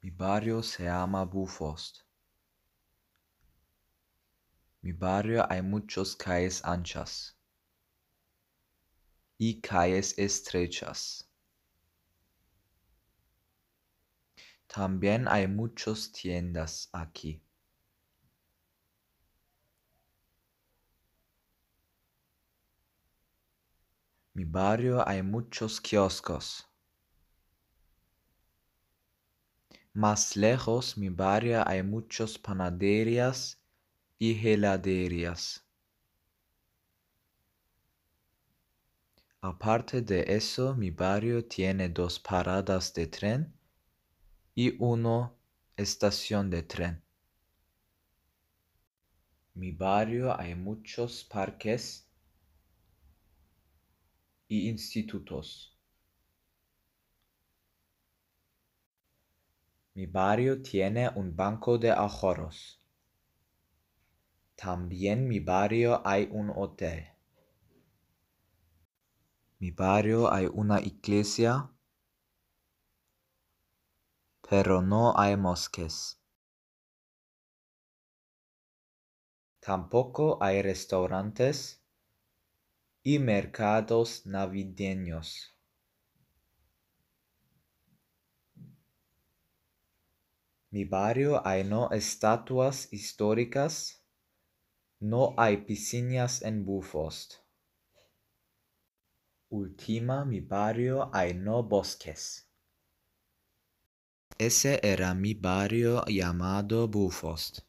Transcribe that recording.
Mi barrio se llama Bufost. Mi barrio hay muchas calles anchas y calles estrechas. También hay muchas tiendas aquí. Mi barrio hay muchos kioscos. Más lejos mi barrio hay muchas panaderías y heladerías. Aparte de eso, mi barrio tiene dos paradas de tren y una estación de tren. Mi barrio hay muchos parques y institutos. Mi barrio tiene un banco de ahorros. También mi barrio hay un hotel. Mi barrio hay una iglesia, pero no hay mosques. Tampoco hay restaurantes y mercados navideños. mi barrio hay no estatuas históricas, no hay piscinas en bufost. Ultima mi barrio hay no bosques. Ese era mi barrio llamado Bufost.